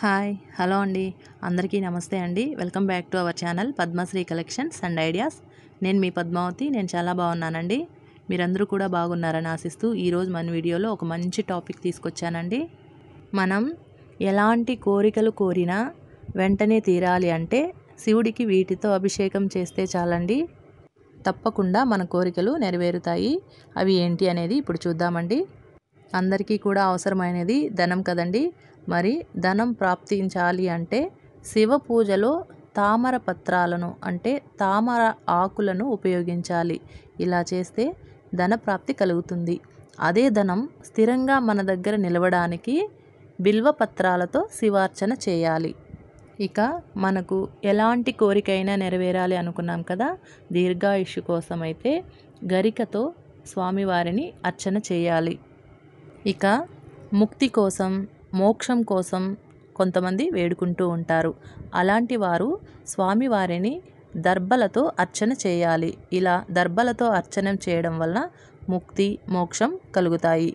hi hello అండి అందరికీ నమస్తే అండి welcome back to our channel Padmashri collections and ideas నేను మీ పద్మావతి నేను చాలా బాగున్నానండి మీరందరూ కూడా బాగున్నారని ఆశిస్తూ ఈరోజు మన వీడియోలో ఒక మంచి టాపిక్ తీసుకొచ్చానండి మనం ఎలాంటి కోరికలు కోరినా వెంటనే తీరాలి అంటే శివుడికి వీటితో అభిషేకం చేస్తే చాలండి తప్పకుండా మన కోరికలు నెరవేరుతాయి అవి ఏంటి అనేది ఇప్పుడు చూద్దామండి అందరికీ కూడా అవసరమైనది ధనం కదండి మరి ధనం ప్రాప్తించాలి అంటే శివ పూజలో తామర పత్రాలను అంటే తామర ఆకులను ఉపయోగించాలి ఇలా చేస్తే ధన ప్రాప్తి కలుగుతుంది అదే ధనం స్థిరంగా మన దగ్గర నిలవడానికి బిల్వ పత్రాలతో శివార్చన చేయాలి ఇక మనకు ఎలాంటి కోరికైనా నెరవేరాలి అనుకున్నాం కదా దీర్ఘాయుషు కోసం అయితే గరికతో స్వామివారిని అర్చన చేయాలి ఇక ముక్తి కోసం మోక్షం కోసం కొంతమంది వేడుకుంటూ ఉంటారు అలాంటి వారు స్వామివారిని దర్భలతో అర్చన చేయాలి ఇలా దర్భలతో అర్చన చేయడం వలన ముక్తి మోక్షం కలుగుతాయి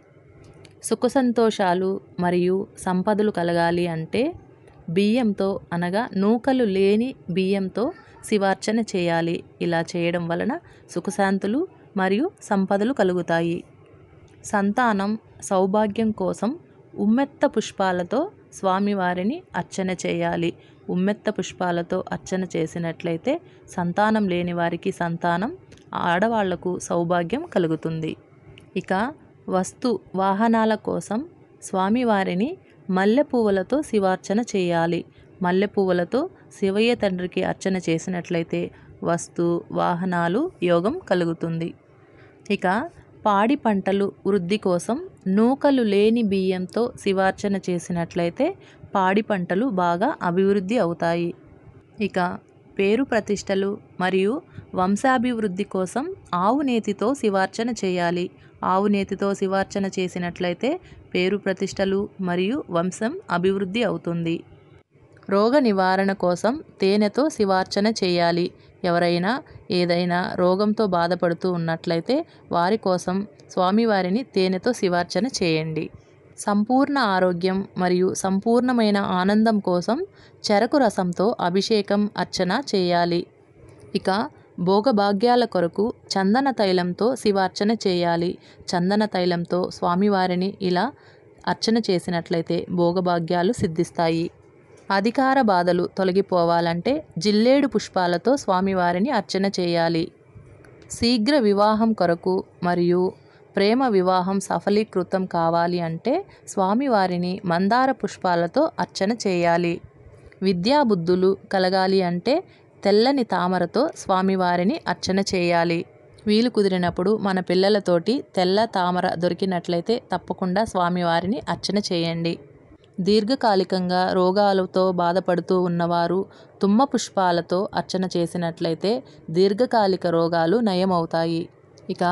సుఖ సంతోషాలు మరియు సంపదలు కలగాలి అంటే బియ్యంతో అనగా నూకలు లేని బియ్యంతో శివార్చన చేయాలి ఇలా చేయడం వలన సుఖశాంతులు మరియు సంపదలు కలుగుతాయి సంతానం సౌభాగ్యం కోసం ఉమ్మెత్త పుష్పాలతో స్వామివారిని అర్చన చేయాలి ఉమ్మెత్త పుష్పాలతో అర్చన చేసినట్లయితే సంతానం లేని వారికి సంతానం ఆడవాళ్లకు సౌభాగ్యం కలుగుతుంది ఇక వస్తు వాహనాల కోసం స్వామివారిని మల్లె పువ్వులతో శివార్చన చేయాలి మల్లె పువ్వులతో శివయ్య తండ్రికి అర్చన చేసినట్లయితే వస్తు వాహనాలు యోగం కలుగుతుంది ఇక పాడి పంటలు వృద్ధి కోసం నూకలు లేని బియ్యంతో శివార్చన చేసినట్లయితే పాడి పంటలు బాగా అభివృద్ధి అవుతాయి ఇక పేరు ప్రతిష్టలు మరియు వంశాభివృద్ధి కోసం ఆవు నేతితో శివార్చన చేయాలి ఆవు నేతితో శివార్చన చేసినట్లయితే పేరు ప్రతిష్టలు మరియు వంశం అభివృద్ధి అవుతుంది రోగ నివారణ కోసం తేనెతో శివార్చన చేయాలి ఎవరైనా ఏదైనా రోగంతో బాధపడుతూ ఉన్నట్లయితే వారి కోసం స్వామివారిని తేనెతో శివార్చన చేయండి సంపూర్ణ ఆరోగ్యం మరియు సంపూర్ణమైన ఆనందం కోసం చెరకు రసంతో అభిషేకం అర్చన చేయాలి ఇక భోగభాగ్యాల కొరకు చందన తైలంతో శివార్చన చేయాలి చందన తైలంతో స్వామివారిని ఇలా అర్చన చేసినట్లయితే భోగభాగ్యాలు సిద్ధిస్తాయి అధికార బాధలు తొలగిపోవాలంటే జిల్లేడు పుష్పాలతో స్వామివారిని అర్చన చేయాలి శీఘ్ర వివాహం కొరకు మరియు ప్రేమ వివాహం సఫలీకృతం కావాలి అంటే స్వామివారిని మందార పుష్పాలతో అర్చన చేయాలి విద్యాబుద్ధులు కలగాలి అంటే తెల్లని తామరతో స్వామివారిని అర్చన చేయాలి వీలు కుదిరినప్పుడు మన పిల్లలతోటి తెల్ల తామర దొరికినట్లయితే తప్పకుండా స్వామివారిని అర్చన చేయండి దీర్ఘకాలికంగా రోగాలతో బాధపడుతూ ఉన్నవారు తుమ్మ పుష్పాలతో అర్చన చేసినట్లయితే దీర్ఘకాలిక రోగాలు నయమవుతాయి ఇక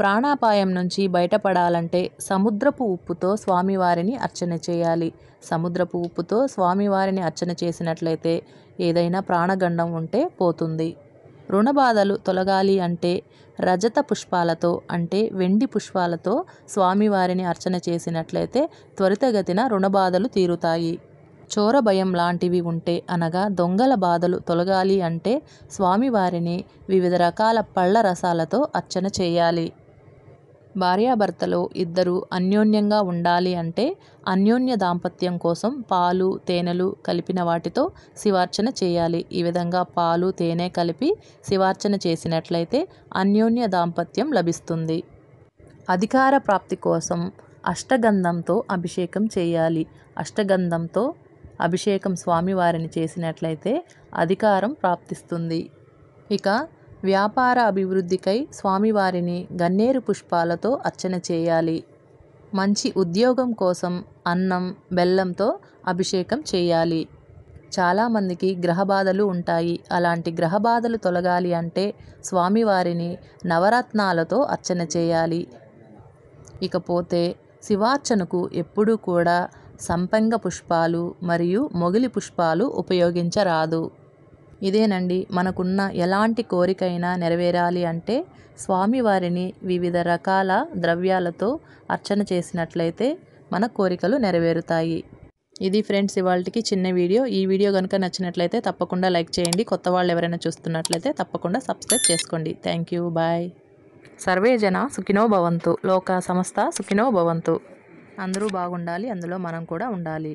ప్రాణాపాయం నుంచి బయటపడాలంటే సముద్రపు ఉప్పుతో స్వామివారిని అర్చన చేయాలి సముద్రపు ఉప్పుతో స్వామివారిని అర్చన చేసినట్లయితే ఏదైనా ప్రాణగండం ఉంటే పోతుంది రుణబాధలు తొలగాలి అంటే రజత పుష్పాలతో అంటే వెండి పుష్పాలతో స్వామివారిని అర్చన చేసినట్లయితే త్వరితగతిన రుణబాధలు తీరుతాయి చోర భయం లాంటివి ఉంటే అనగా దొంగల బాధలు తొలగాలి అంటే స్వామివారిని వివిధ రకాల పళ్ళ రసాలతో అర్చన చేయాలి భార్యాభర్తలో ఇద్దరు అన్యోన్యంగా ఉండాలి అంటే అన్యోన్య దాంపత్యం కోసం పాలు తేనెలు కలిపిన వాటితో శివార్చన చేయాలి ఈ విధంగా పాలు తేనె కలిపి శివార్చన చేసినట్లయితే అన్యోన్య దాంపత్యం లభిస్తుంది అధికార ప్రాప్తి కోసం అష్టగంధంతో అభిషేకం చేయాలి అష్టగంధంతో అభిషేకం స్వామివారిని చేసినట్లయితే అధికారం ప్రాప్తిస్తుంది ఇక వ్యాపార అభివృద్ధికై స్వామివారిని గన్నేరు పుష్పాలతో అర్చన చేయాలి మంచి ఉద్యోగం కోసం అన్నం బెల్లంతో అభిషేకం చేయాలి చాలామందికి గ్రహబాధలు ఉంటాయి అలాంటి గ్రహబాధలు తొలగాలి అంటే స్వామివారిని నవరత్నాలతో అర్చన చేయాలి ఇకపోతే శివార్చనకు ఎప్పుడూ కూడా సంపంగ పుష్పాలు మరియు మొగిలి పుష్పాలు ఉపయోగించరాదు ఇదేనండి మనకున్న ఎలాంటి కోరికైనా నెరవేరాలి అంటే స్వామివారిని వివిధ రకాల ద్రవ్యాలతో అర్చన చేసినట్లయితే మన కోరికలు నెరవేరుతాయి ఇది ఫ్రెండ్స్ ఇవాళకి చిన్న వీడియో ఈ వీడియో కనుక నచ్చినట్లయితే తప్పకుండా లైక్ చేయండి కొత్త వాళ్ళు ఎవరైనా చూస్తున్నట్లయితే తప్పకుండా సబ్స్క్రైబ్ చేసుకోండి థ్యాంక్ యూ బాయ్ సర్వే జన సుఖినో భవంతు లోక సంస్థ సుఖినో భవంతు అందరూ బాగుండాలి అందులో మనం కూడా ఉండాలి